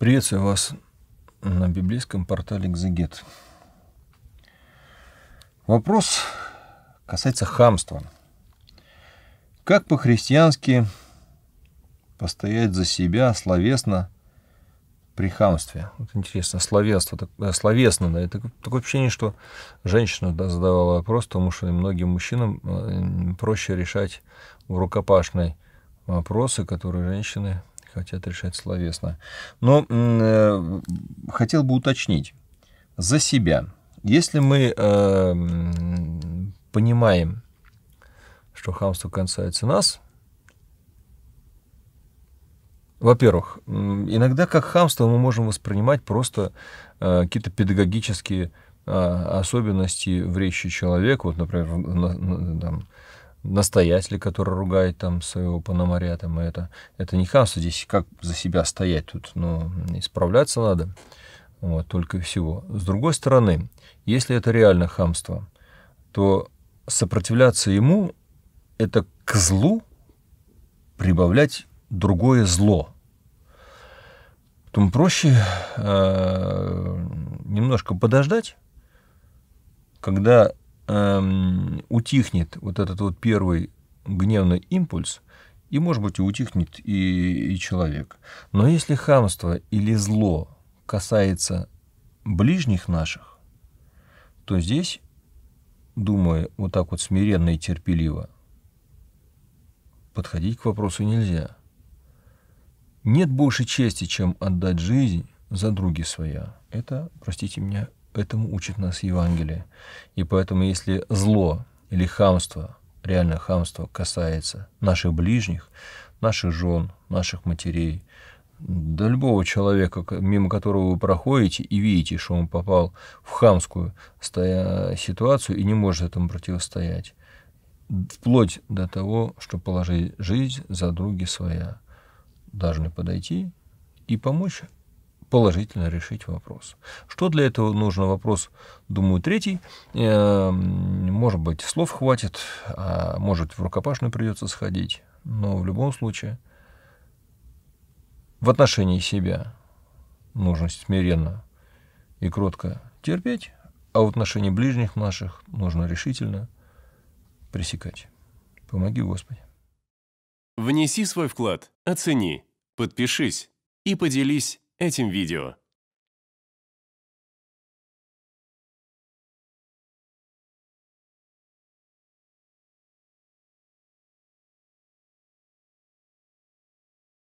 Приветствую вас на библейском портале «Экзегет». Вопрос касается хамства. Как по-христиански постоять за себя словесно при хамстве? Вот интересно, словесно, так, э, словесно да, это такое ощущение, что женщина да, задавала вопрос, потому что многим мужчинам э, проще решать в рукопашной вопросы, которые женщины хотят решать словесно. Но э, хотел бы уточнить за себя. Если мы э, понимаем, что хамство касается нас, во-первых, иногда как хамство мы можем воспринимать просто э, какие-то педагогические э, особенности в речи человека. Вот, например, на, на, там, настоятеля, который ругает там своего пономаря, там это, это не хамство, здесь как за себя стоять тут, ну, исправляться надо, вот, только и всего. С другой стороны, если это реально хамство, то сопротивляться ему – это к злу прибавлять другое зло. Потом проще э, немножко подождать, когда эм, утихнет вот этот вот первый гневный импульс, и, может быть, утихнет и, и человек. Но если хамство или зло касается ближних наших, то здесь, думаю, вот так вот смиренно и терпеливо подходить к вопросу нельзя. Нет больше чести, чем отдать жизнь за други своя. Это, простите меня, этому учит нас Евангелие. И поэтому, если зло или хамство, реально хамство касается наших ближних, наших жен, наших матерей, до любого человека, мимо которого вы проходите и видите, что он попал в хамскую ситуацию и не может этому противостоять, вплоть до того, что положить жизнь за други своя, должны подойти и помочь положительно решить вопрос. Что для этого нужно? Вопрос, думаю, третий. Эм, может быть, слов хватит, а может, в рукопашную придется сходить. Но в любом случае, в отношении себя нужно смиренно и кротко терпеть, а в отношении ближних наших нужно решительно пресекать. Помоги, Господи. Внеси свой вклад, оцени, подпишись и поделись этим видео.